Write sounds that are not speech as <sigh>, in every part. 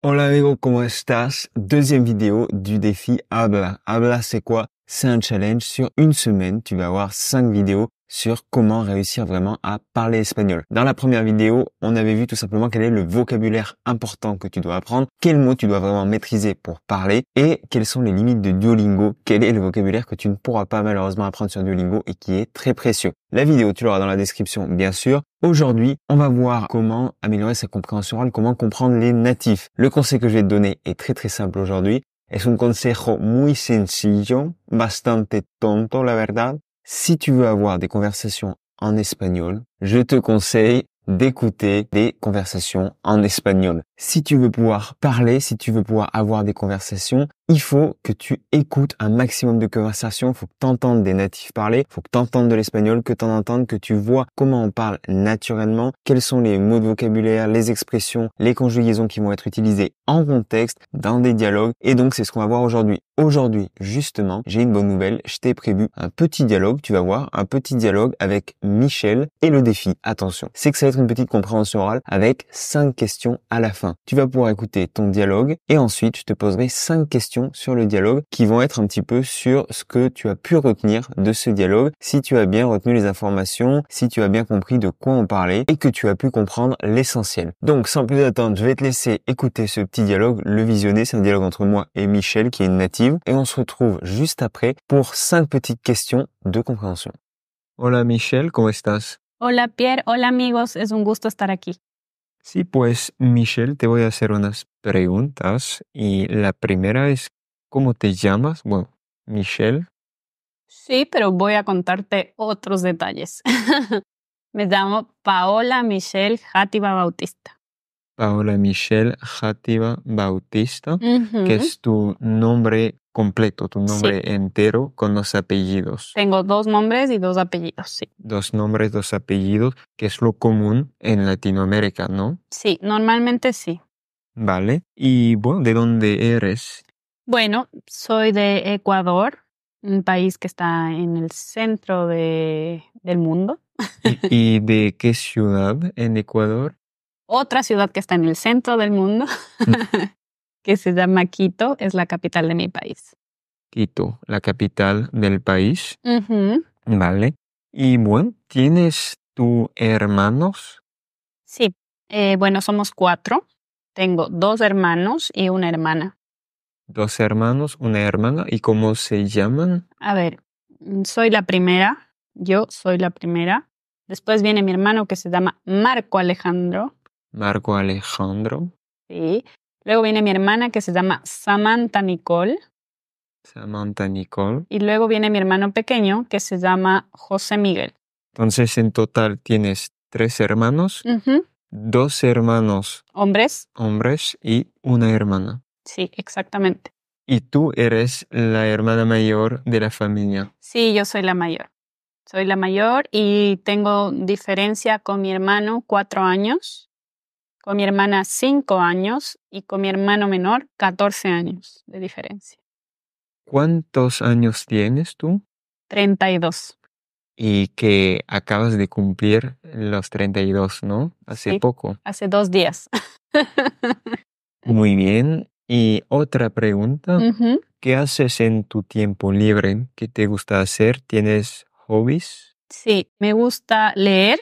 Hola comment ¿cómo estás? Deuxième vidéo du défi Habla. Habla, c'est quoi? C'est un challenge sur une semaine. Tu vas avoir cinq vidéos sur comment réussir vraiment à parler espagnol. Dans la première vidéo, on avait vu tout simplement quel est le vocabulaire important que tu dois apprendre, quels mots tu dois vraiment maîtriser pour parler et quelles sont les limites de Duolingo, quel est le vocabulaire que tu ne pourras pas malheureusement apprendre sur Duolingo et qui est très précieux. La vidéo, tu l'auras dans la description bien sûr. Aujourd'hui, on va voir comment améliorer sa compréhension orale, comment comprendre les natifs. Le conseil que je vais te donner est très très simple aujourd'hui. Es un consejo muy sencillo, bastante tonto la verdad, si tu veux avoir des conversations en espagnol, je te conseille d'écouter des conversations en espagnol si tu veux pouvoir parler, si tu veux pouvoir avoir des conversations, il faut que tu écoutes un maximum de conversations, Il faut que tu entendes des natifs parler, il faut que tu entendes de l'espagnol, que tu en entendes, que tu vois comment on parle naturellement, quels sont les mots de vocabulaire, les expressions, les conjugaisons qui vont être utilisées en contexte, dans des dialogues, et donc c'est ce qu'on va voir aujourd'hui. Aujourd'hui, justement, j'ai une bonne nouvelle, je t'ai prévu un petit dialogue, tu vas voir, un petit dialogue avec Michel, et le défi, attention, c'est que ça va être une petite compréhension orale avec cinq questions à la fin. Tu vas pouvoir écouter ton dialogue et ensuite je te poserai cinq questions sur le dialogue qui vont être un petit peu sur ce que tu as pu retenir de ce dialogue, si tu as bien retenu les informations, si tu as bien compris de quoi on parlait et que tu as pu comprendre l'essentiel. Donc sans plus attendre, je vais te laisser écouter ce petit dialogue, le visionner, c'est un dialogue entre moi et Michel qui est une native et on se retrouve juste après pour cinq petites questions de compréhension. Hola Michel, ¿cómo estás? Hola Pierre, hola amigos, es un gusto estar aquí. Sí, pues Michelle, te voy a hacer unas preguntas y la primera es, ¿cómo te llamas? Bueno, Michelle. Sí, pero voy a contarte otros detalles. <laughs> Me llamo Paola Michelle Jativa Bautista. Paola Michelle Jativa Bautista, que es tu nombre completo, tu nombre entero con los apellidos. Tengo dos nombres y dos apellidos, sí. Dos nombres, dos apellidos, que es lo común en Latinoamérica, ¿no? Sí, normalmente sí. Vale. Y bueno, ¿de dónde eres? Bueno, soy de Ecuador, un país que está en el centro del mundo. <laughs> ¿Y de qué ciudad en Ecuador? Otra ciudad que está en el centro del mundo, mm. <laughs> que se llama Quito, es la capital de mi país la capital del país. Vale. Y bueno, ¿tienes tú hermanos? Sí, eh, bueno, somos cuatro. Tengo dos hermanos y una hermana. Dos hermanos, una hermana. ¿Y cómo se llaman? A ver, mm, soy la primera. Yo soy la primera. Después viene mi hermano que se llama Marco Alejandro. Marco Alejandro. Sí. Luego viene mi hermana que se llama Samantha Nicole. Samantha Nicole. Y luego viene mi hermano pequeño que se llama José Miguel. Entonces en total tienes tres hermanos, dos hermanos. Hombres. Hombres y una hermana. Sí, exactamente. Y tú eres la hermana mayor de la familia. Sí, yo soy la mayor. Soy la mayor y tengo diferencia con mi hermano cuatro años, con mi hermana cinco años y con mi hermano menor catorce años de diferencia. ¿Cuántos años tienes tú? 32. Y que acabas de cumplir los 32, ¿no? Hace poco. Hace dos días. Muy bien. Y otra pregunta. ¿Qué haces en tu tiempo libre? ¿Qué te gusta hacer? ¿Tienes hobbies? Sí, me gusta leer,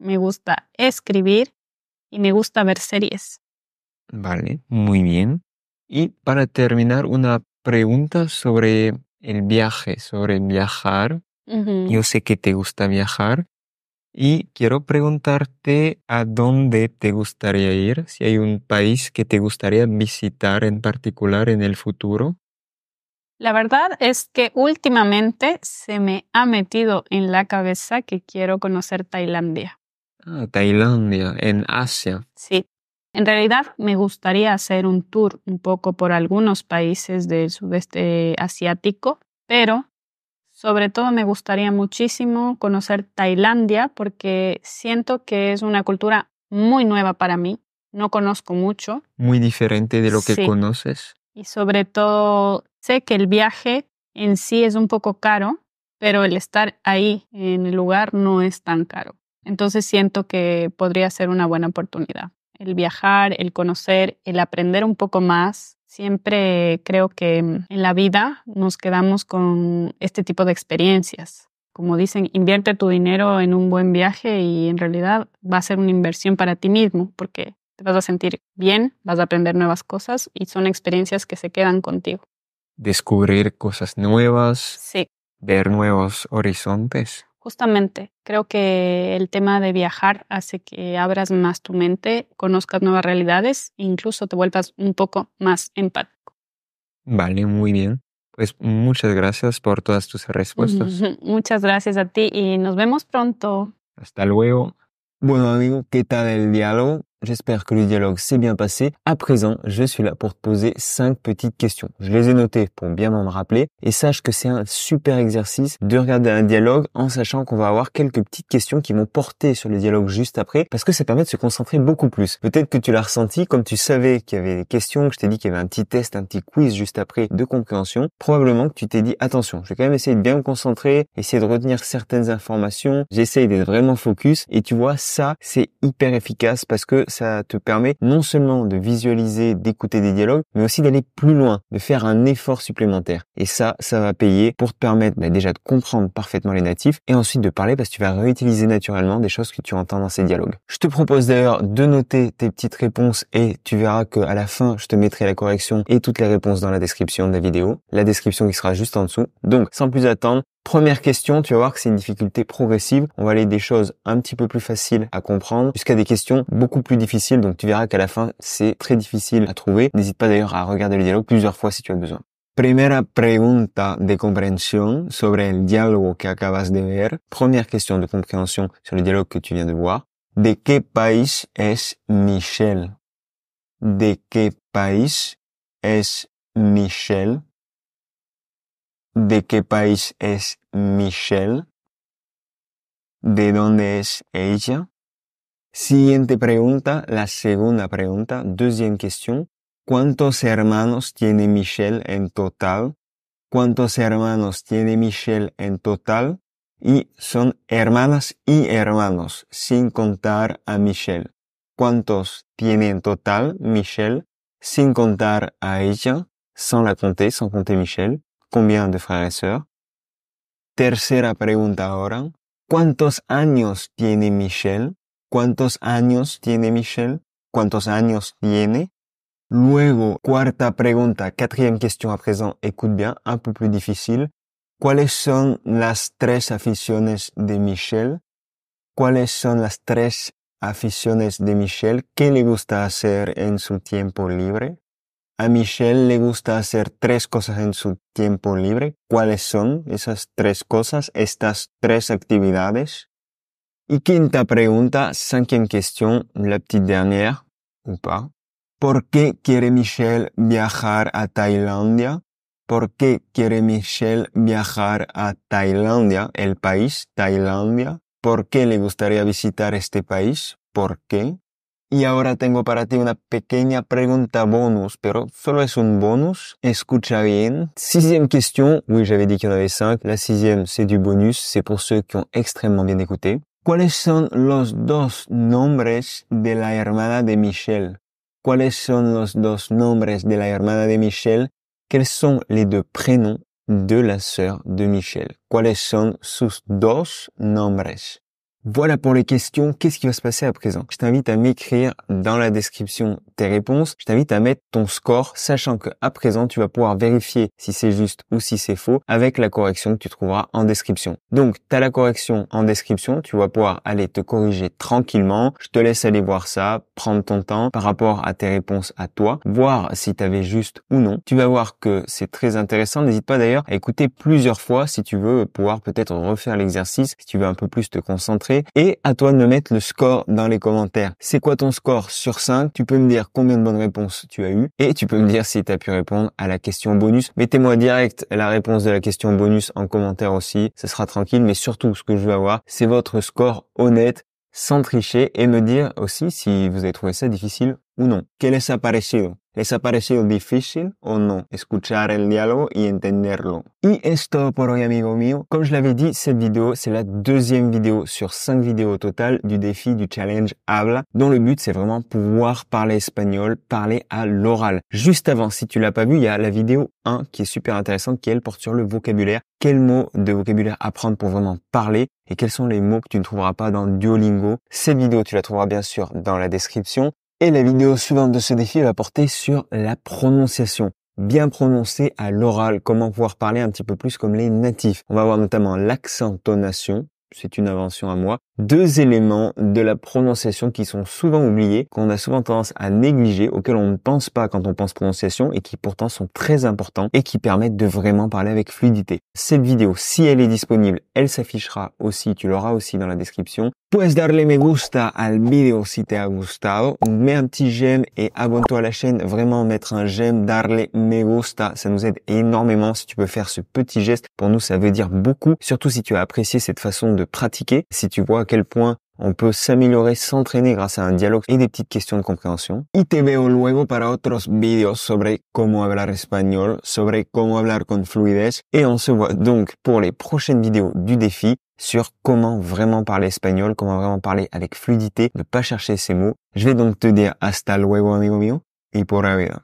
me gusta escribir y me gusta ver series. Vale, muy bien. Y para terminar, una preguntas sobre el viaje, sobre viajar. Yo sé que te gusta viajar y quiero preguntarte a dónde te gustaría ir, si hay un país que te gustaría visitar en particular en el futuro. La verdad es que últimamente se me ha metido en la cabeza que quiero conocer Tailandia. Ah, Tailandia, en Asia. Sí. En realidad me gustaría hacer un tour un poco por algunos países del sudeste asiático, pero sobre todo me gustaría muchísimo conocer Tailandia porque siento que es una cultura muy nueva para mí, no conozco mucho. Muy diferente de lo que conoces. Y sobre todo sé que el viaje en sí es un poco caro, pero el estar ahí en el lugar no es tan caro. Entonces siento que podría ser una buena oportunidad el viajar, el conocer, el aprender un poco más. Siempre creo que mm, en la vida nos quedamos con este tipo de experiencias. Como dicen, invierte tu dinero en un buen viaje y en realidad va a ser una inversión para ti mismo porque te vas a sentir bien, vas a aprender nuevas cosas y son experiencias que se quedan contigo. Descubrir cosas nuevas. Sí. Ver nuevos horizontes. Justamente, creo que el tema de viajar hace que abras más tu mente, conozcas nuevas realidades e incluso te vuelvas un poco más empático. Vale, muy bien. Pues muchas gracias por todas tus respuestas. <laughs> muchas gracias a ti y nos vemos pronto. Hasta luego. Bueno, amigo, ¿qué tal el diálogo? J'espère que le dialogue s'est bien passé. À présent, je suis là pour te poser cinq petites questions. Je les ai notées pour bien m'en rappeler et sache que c'est un super exercice de regarder un dialogue en sachant qu'on va avoir quelques petites questions qui vont porter sur le dialogue juste après parce que ça permet de se concentrer beaucoup plus. Peut-être que tu l'as ressenti comme tu savais qu'il y avait des questions, que je t'ai dit qu'il y avait un petit test, un petit quiz juste après de compréhension. Probablement que tu t'es dit attention, je vais quand même essayer de bien me concentrer, essayer de retenir certaines informations, j'essaye d'être vraiment focus et tu vois ça, c'est hyper efficace parce que ça te permet non seulement de visualiser, d'écouter des dialogues, mais aussi d'aller plus loin, de faire un effort supplémentaire. Et ça, ça va payer pour te permettre bah, déjà de comprendre parfaitement les natifs et ensuite de parler parce que tu vas réutiliser naturellement des choses que tu entends dans ces dialogues. Je te propose d'ailleurs de noter tes petites réponses et tu verras qu'à la fin, je te mettrai la correction et toutes les réponses dans la description de la vidéo, la description qui sera juste en dessous. Donc, sans plus attendre, Première question, tu vas voir que c'est une difficulté progressive. On va aller des choses un petit peu plus faciles à comprendre jusqu'à des questions beaucoup plus difficiles. Donc tu verras qu'à la fin, c'est très difficile à trouver. N'hésite pas d'ailleurs à regarder le dialogue plusieurs fois si tu as besoin. Primera pregunta de comprensión sobre el diálogo que acabas de ver. Première question de compréhension sur le dialogue que tu viens de voir. De qué país es Michel? De qué país es Michel? de qué país es Michelle, de dónde es ella. Siguiente pregunta, la segunda pregunta, deuxième question. ¿Cuántos hermanos tiene Michelle en total? ¿Cuántos hermanos tiene Michelle en total? Y son hermanas y hermanos, sin contar a Michelle. ¿Cuántos tiene en total Michelle, sin contar a ella? sin la compter, sans Michelle de Tercera pregunta ahora. ¿Cuántos años tiene Michel? ¿Cuántos años tiene Michel? ¿Cuántos años tiene? Luego, cuarta pregunta, cuarta question à présent, écoute bien, un poco más difícil. ¿Cuáles son las tres aficiones de Michel? ¿Cuáles son las tres aficiones de Michel? ¿Qué le gusta hacer en su tiempo libre? A Michelle le gusta hacer tres cosas en su tiempo libre. ¿Cuáles son esas tres cosas, estas tres actividades? Y quinta pregunta, en question, la petite dernière, ou pas. ¿Por qué quiere Michelle viajar a Tailandia? ¿Por qué quiere Michelle viajar a Tailandia, el país Tailandia? ¿Por qué le gustaría visitar este país? ¿Por qué? Et ahora tengo para ti una pequeña pregunta bonus, pero solo es un bonus. Escucha bien. Sixième question. Oui, j'avais dit qu'il y en avait cinq. La sixième, c'est du bonus. C'est pour ceux qui ont extrêmement bien écouté. Quels sont los dos nombres de la hermana de Michel ¿Cuáles los dos nombres de la hermana de Michel? Quels sont les deux prénoms de la sœur de Michel Quels sont sus dos nombres? Voilà pour les questions. Qu'est-ce qui va se passer à présent Je t'invite à m'écrire dans la description tes réponses. Je t'invite à mettre ton score, sachant que présent tu vas pouvoir vérifier si c'est juste ou si c'est faux avec la correction que tu trouveras en description. Donc tu as la correction en description, tu vas pouvoir aller te corriger tranquillement. Je te laisse aller voir ça, prendre ton temps par rapport à tes réponses à toi, voir si tu avais juste ou non. Tu vas voir que c'est très intéressant. N'hésite pas d'ailleurs à écouter plusieurs fois si tu veux pouvoir peut-être refaire l'exercice, si tu veux un peu plus te concentrer et à toi de me mettre le score dans les commentaires. C'est quoi ton score sur 5 Tu peux me dire combien de bonnes réponses tu as eu et tu peux me dire si tu as pu répondre à la question bonus. Mettez-moi direct la réponse de la question bonus en commentaire aussi. ce sera tranquille. Mais surtout, ce que je veux avoir, c'est votre score honnête sans tricher et me dire aussi si vous avez trouvé ça difficile Uno, ¿qué les ha parecido? ¿Les ha parecido difícil o no escuchar el diálogo y entenderlo? Y esto por hoy, amigo mío. Comme je l'avais dit, cette vidéo, c'est la deuxième vidéo sur cinq vidéos au total du défi du challenge Habla, dont le but, c'est vraiment pouvoir parler espagnol, parler à l'oral. Juste avant, si tu l'as pas vu, il y a la vidéo 1 qui est super intéressante, qui elle porte sur le vocabulaire. Quels mots de vocabulaire apprendre pour vraiment parler et quels sont les mots que tu ne trouveras pas dans Duolingo. Cette vidéo, tu la trouveras bien sûr dans la description. Et la vidéo suivante de ce défi va porter sur la prononciation. Bien prononcer à l'oral, comment pouvoir parler un petit peu plus comme les natifs. On va voir notamment l'accent c'est une invention à moi, deux éléments de la prononciation qui sont souvent oubliés, qu'on a souvent tendance à négliger, auxquels on ne pense pas quand on pense prononciation et qui pourtant sont très importants et qui permettent de vraiment parler avec fluidité. Cette vidéo, si elle est disponible, elle s'affichera aussi, tu l'auras aussi dans la description. Puedes darle me gusta al video si te ha gustado. Mets un petit j'aime et abonne-toi à la chaîne. Vraiment mettre un j'aime, darle me gusta, ça nous aide énormément si tu peux faire ce petit geste. Pour nous, ça veut dire beaucoup, surtout si tu as apprécié cette façon de pratiquer. Si tu vois quel point on peut s'améliorer, s'entraîner grâce à un dialogue et des petites questions de compréhension. Y te veo luego para otros vídeos sobre cómo hablar español, sobre cómo hablar con fluidez. Et on se voit donc pour les prochaines vidéos du défi sur comment vraiment parler espagnol, comment vraiment parler avec fluidité, ne pas chercher ces mots. Je vais donc te dire hasta luego amigo mío y por la vida.